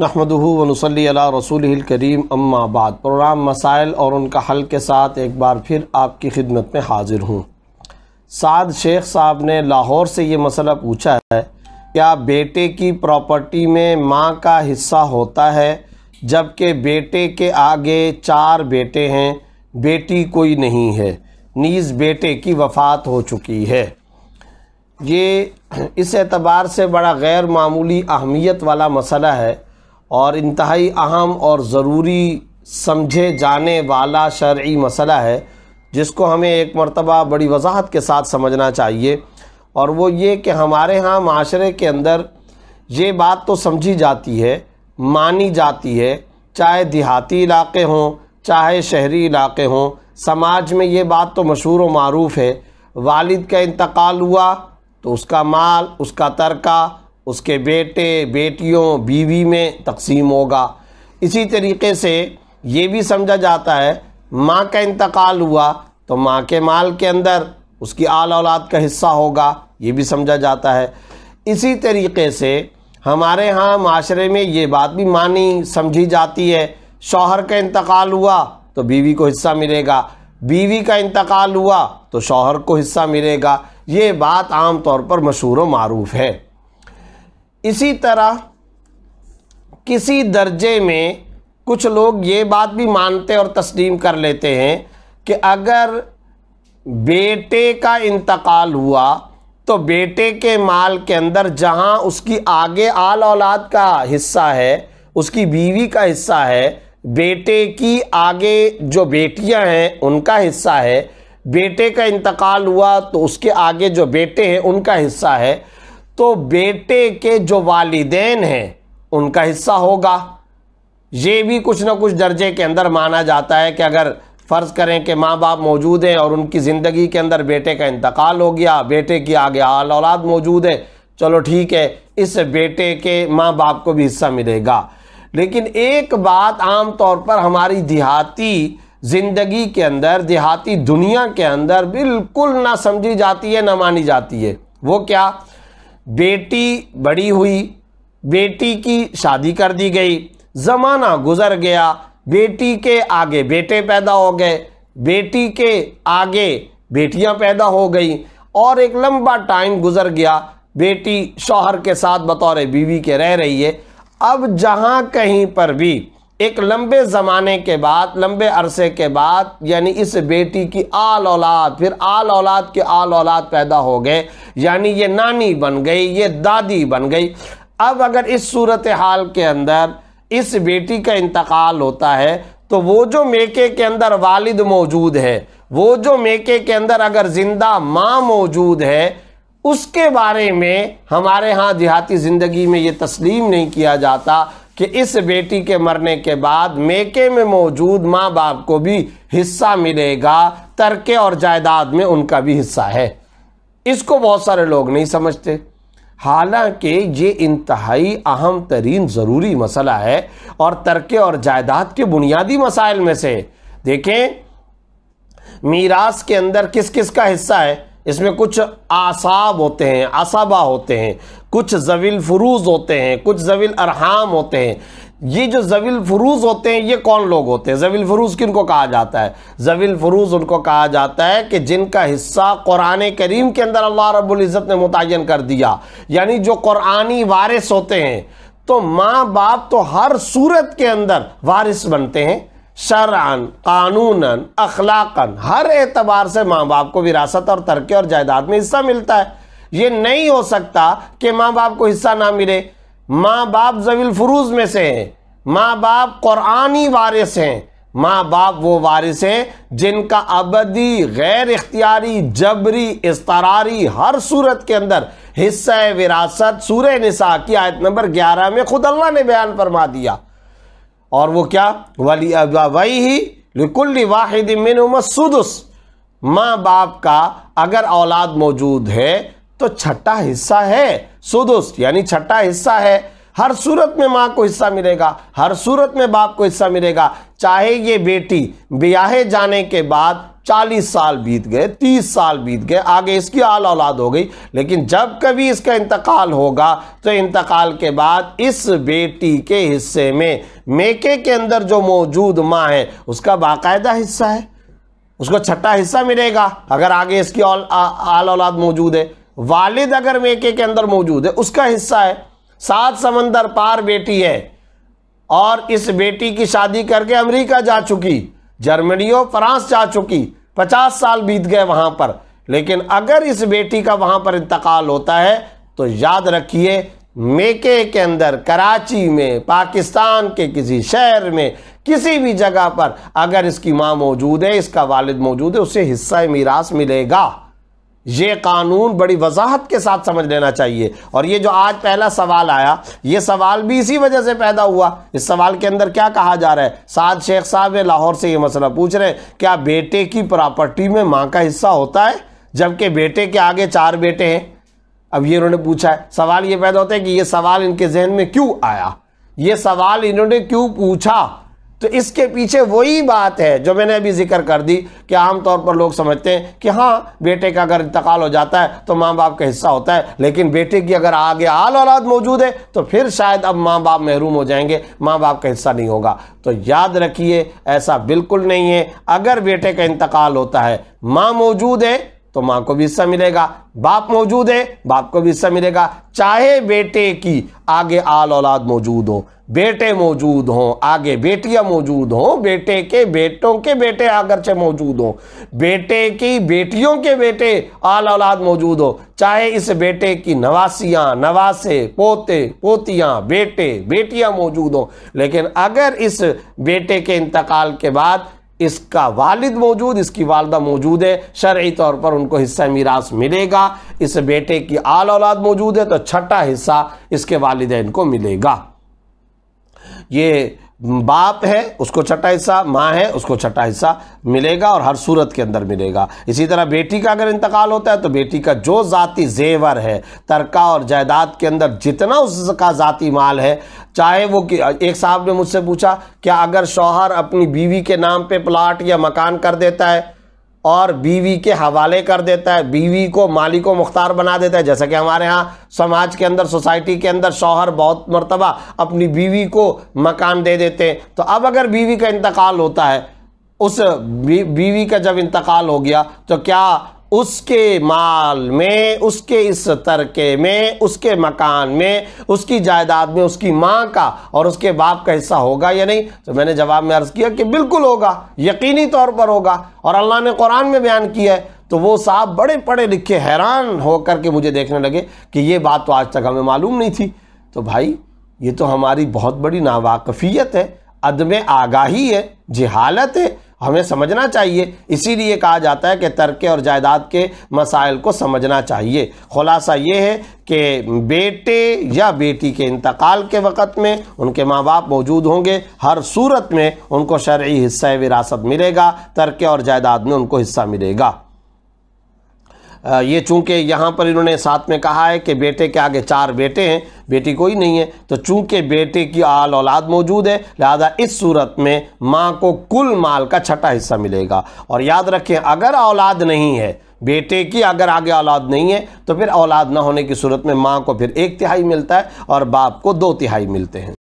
نحمد و نصلي على رسول الکریم اما بعد پروگرام مسائل اور ان کا حل کے ساتھ ایک بار پھر آپ کی خدمت میں حاضر ہوں سعد شیخ صاحب نے لاہور سے یہ مسئلہ پوچھا ہے کیا بیٹے کی پراپرٹی میں ماں کا حصہ ہوتا ہے جبکہ بیٹے کے آگے چار بیٹے ہیں بیٹی کوئی نہیں ہے نیز بیٹے کی وفات ہو چکی ہے یہ اس اعتبار سے بڑا غیر معمولی اہمیت والا مسئلہ ہے اور انتہائی اہم اور ضروری سمجھے جانے والا شرعی مسئلہ ہے جس کو ہمیں ایک مرتبہ بڑی وضاحت کے ساتھ سمجھنا چاہیے اور وہ یہ کہ ہمارے ہاں معاشرے کے اندر یہ بات تو سمجھی جاتی ہے مانی جاتی ہے چاہے دیہاتی علاقے ہوں چاہے شہری علاقے ہوں سماج میں یہ بات تو مشہور و معروف ہے والد کا انتقال ہوا تو اس کا مال اس کا ترکہ اس کے بیٹے بیٹیوں بیوی میں تقسیم ہوگا اسی طریقے سے یہ بھی سمجھا جاتا ہے ماں کا انتقال ہوا تو ماں کے مال کے اندر اس کی آل اولاد کا حصہ ہوگا یہ بھی سمجھا جاتا ہے اسی طریقے سے ہمارے ہاں معاشرے میں یہ بات بھی مانی سمجھی جاتی ہے شوہر کا انتقال ہوا تو بیوی کو حصہ ملے گا بیوی کا انتقال ہوا تو شوہر کو حصہ ملے گا یہ بات عام طور پر مشہور و معروف ہے اسی طرح کسی درجے میں کچھ لوگ یہ بات بھی مانتے اور تسلیم کر لیتے ہیں کہ اگر بیٹے کا انتقال ہوا تو بیٹے کے مال کے اندر جہاں اس کی آگے آل اولاد کا حصہ ہے اس کی بیوی کا حصہ ہے بیٹے کی آگے جو بیٹیاں ہیں ان کا حصہ ہے بیٹے کا انتقال ہوا تو اس کے آگے جو بیٹے ہیں ان کا حصہ ہے تو بیٹے کے جو والدین ہیں ان کا حصہ ہوگا یہ بھی کچھ نہ کچھ درجے کے اندر مانا جاتا ہے کہ اگر فرض کریں کہ ماں باپ موجود ہیں اور ان کی زندگی کے اندر بیٹے کا انتقال ہو گیا بیٹے کی آگے آل اولاد موجود ہے چلو ٹھیک ہے اس سے بیٹے کے ماں باپ کو بھی حصہ ملے گا لیکن ایک بات عام طور پر ہماری دیہاتی زندگی کے اندر دیہاتی دنیا کے اندر بالکل نہ سمجھی جاتی ہے نہ مانی جاتی ہے وہ کیا بیٹی بڑی ہوئی بیٹی کی شادی کر دی گئی زمانہ گزر گیا بیٹی کے آگے بیٹے پیدا ہو گئے بیٹی کے آگے بیٹیاں پیدا ہو گئیں اور ایک لمبا ٹائم گزر گیا بیٹی شوہر کے ساتھ بطور بیوی کے رہ رہی ہے اب جہاں کہیں پر بھی ایک لمبے زمانے کے بعد لمبے عرصے کے بعد یعنی اس بیٹی کی آل اولاد پھر آل اولاد کے آل اولاد پیدا ہو گئے یعنی یہ نانی بن گئی یہ دادی بن گئی اب اگر اس صورتحال کے اندر اس بیٹی کا انتقال ہوتا ہے تو وہ جو میکے کے اندر والد موجود ہے وہ جو میکے کے اندر اگر زندہ ماں موجود ہے اس کے بارے میں ہمارے ہاں دیہاتی زندگی میں یہ تسلیم نہیں کیا جاتا کہ اس بیٹی کے مرنے کے بعد میکے میں موجود ماں باپ کو بھی حصہ ملے گا ترکے اور جائیداد میں ان کا بھی حصہ ہے اس کو بہت سارے لوگ نہیں سمجھتے حالانکہ یہ انتہائی اہم ترین ضروری مسئلہ ہے اور ترکے اور جائیداد کے بنیادی مسائل میں سے دیکھیں میراث کے اندر کس کس کا حصہ ہے اس میں کچھ اعصاب ہوتے ہیں اصابہ ہوتے ہیں کچھ زویل فروز ہوتے ہیں کچھ زویل ارحام ہوتے ہیں یہ جو زویل فروض ہوتے ہیں یہ کون لوگ ہوتے ہیں زویل فروض کن کو کہا جاتا ہے زویل فروض ان کو کہا جاتا ہے کہ جن کا حصہ قرآن کریم کے اندر اللہ رب العزت نے متعین کر دیا یعنی جو قرآنی وارث ہوتے ہیں تو ماں باپ تو ہر صورت کے اندر وارث بنتے ہیں شرعن قانون اخلاقن ہر اعتبار سے ماں باپ کو وراثت اور ترقی اور جائیداد میں حصہ ملتا ہے یہ نہیں ہو سکتا کہ ماں باپ کو حصہ نہ ملے ماں باپ زویل فروز میں سے ہیں ماں باپ قرآنی وارث ہیں ماں باپ وہ وارث ہیں جن کا ابدی غیر اختیاری جبری استراری ہر صورت کے اندر حصہ وراثت سورہ نساء کی آیت نمبر گیارہ میں خود اللہ نے بیان فرما دیا اور وہ کیا ولی ہی لکل واحد ماں باپ کا اگر اولاد موجود ہے تو چھٹا حصہ ہے سدس یعنی چھٹا حصہ ہے ہر صورت میں ماں کو حصہ ملے گا ہر صورت میں باپ کو حصہ ملے گا چاہے یہ بیٹی بیاہے جانے کے بعد چالیس سال بیت گئے تیس سال بیت گئے آگے اس کی آل اولاد ہو گئی لیکن جب کبھی اس کا انتقال ہوگا تو انتقال کے بعد اس بیٹی کے حصے میں میکے کے اندر جو موجود ماں ہے اس کا باقاعدہ حصہ ہے اس کو چھٹا حصہ ملے گا اگر آگے اس کی آل اولاد موجود ہے والد اگر میکے کے اندر موجود ہے اس کا حصہ ہے سات سمندر پار بیٹی ہے اور اس بیٹی کی شادی کر کے امریکہ جا چکی جرمنی اور فرانس جا چکی پچاس سال بیت گئے وہاں پر لیکن اگر اس بیٹی کا وہاں پر انتقال ہوتا ہے تو یاد رکھیے میکے کے اندر کراچی میں پاکستان کے کسی شہر میں کسی بھی جگہ پر اگر اس کی ماں موجود ہے اس کا والد موجود ہے اسے حصہ میراث ملے گا یہ قانون بڑی وضاحت کے ساتھ سمجھ لینا چاہیے اور یہ جو آج پہلا سوال آیا یہ سوال بھی اسی وجہ سے پیدا ہوا اس سوال کے اندر کیا کہا جا رہا ہے سعد شیخ صاحب نے لاہور سے یہ مسئلہ پوچھ رہے ہیں کیا بیٹے کی پراپرٹی میں ماں کا حصہ ہوتا ہے جبکہ بیٹے کے آگے چار بیٹے ہیں اب یہ انہوں نے پوچھا ہے سوال یہ پیدا ہوتا ہے کہ یہ سوال ان کے ذہن میں کیوں آیا یہ سوال انہوں نے کیوں پوچھا تو اس کے پیچھے وہی بات ہے جو میں نے ابھی ذکر کر دی کہ عام طور پر لوگ سمجھتے ہیں کہ ہاں بیٹے کا اگر انتقال ہو جاتا ہے تو ماں باپ کا حصہ ہوتا ہے لیکن بیٹے کی اگر آگے آل اولاد موجود ہے تو پھر شاید اب ماں باپ محروم ہو جائیں گے ماں باپ کا حصہ نہیں ہوگا تو یاد رکھیے ایسا بالکل نہیں ہے اگر بیٹے کا انتقال ہوتا ہے ماں موجود ہے تو ماں کو بھی حصہ ملے گا باپ باپ موجود ہے کو بھی حصہ ملے گا چاہے بیٹے کی آگے آل اولاد موجود ہو بیٹے موجود ہوں آگے بیٹیاں موجود ہوں بیٹے کے بیٹوں کے بیٹے موجود ہوں بیٹے کی بیٹیوں کے بیٹے آل اولاد موجود ہو چاہے اس بیٹے کی نواسیاں نواسے پوتے پوتیاں بیٹے بیٹیاں موجود ہوں لیکن اگر اس بیٹے کے انتقال کے بعد اس کا والد موجود اس کی والدہ موجود ہے شرعی طور پر ان کو حصہ میراث ملے گا اس بیٹے کی آل اولاد موجود ہے تو چھٹا حصہ اس کے والدین کو ملے گا یہ باپ ہے اس کو چھٹا حصہ ماں ہے اس کو چھٹا حصہ ملے گا اور ہر صورت کے اندر ملے گا اسی طرح بیٹی کا اگر انتقال ہوتا ہے تو بیٹی کا جو ذاتی زیور ہے ترکہ اور جائیداد کے اندر جتنا اس کا ذاتی مال ہے چاہے وہ ایک صاحب نے مجھ سے پوچھا کیا اگر شوہر اپنی بیوی کے نام پہ پلاٹ یا مکان کر دیتا ہے اور بیوی کے حوالے کر دیتا ہے بیوی کو مالی کو مختار بنا دیتا ہے جیسا کہ ہمارے ہاں سماج کے اندر سوسائٹی کے اندر شوہر بہت مرتبہ اپنی بیوی کو مکان دے دیتے ہیں تو اب اگر بیوی کا انتقال ہوتا ہے اس بیوی کا جب انتقال ہو گیا تو کیا اس کے مال میں اس کے اس ترکے میں اس کے مکان میں اس کی جائیداد میں اس کی ماں کا اور اس کے باپ کا حصہ ہوگا یا نہیں تو میں نے جواب میں عرض کیا کہ بالکل ہوگا یقینی طور پر ہوگا اور اللہ نے قرآن میں بیان کیا ہے تو وہ صاحب بڑے پڑھے لکھے حیران ہو کر کے مجھے دیکھنے لگے کہ یہ بات تو آج تک ہمیں معلوم نہیں تھی تو بھائی یہ تو ہماری بہت بڑی ناواقفیت ہے عدم آگاہی ہے جہالت ہے ہمیں سمجھنا چاہیے اسی لیے کہا جاتا ہے کہ ترکے اور جائیداد کے مسائل کو سمجھنا چاہیے خلاصہ یہ ہے کہ بیٹے یا بیٹی کے انتقال کے وقت میں ان کے ماں باپ موجود ہوں گے ہر صورت میں ان کو شرعی حصہ وراثت ملے گا ترکے اور جائیداد میں ان کو حصہ ملے گا یہ چونکہ یہاں پر انہوں نے ساتھ میں کہا ہے کہ بیٹے کے آگے چار بیٹے ہیں بیٹی کوئی نہیں ہے تو چونکہ بیٹے کی آل اولاد موجود ہے لہذا اس صورت میں ماں کو کل مال کا چھٹا حصہ ملے گا اور یاد رکھیں اگر اولاد نہیں ہے بیٹے کی اگر آگے اولاد نہیں ہے تو پھر اولاد نہ ہونے کی صورت میں ماں کو پھر ایک تہائی ملتا ہے اور باپ کو دو تہائی ملتے ہیں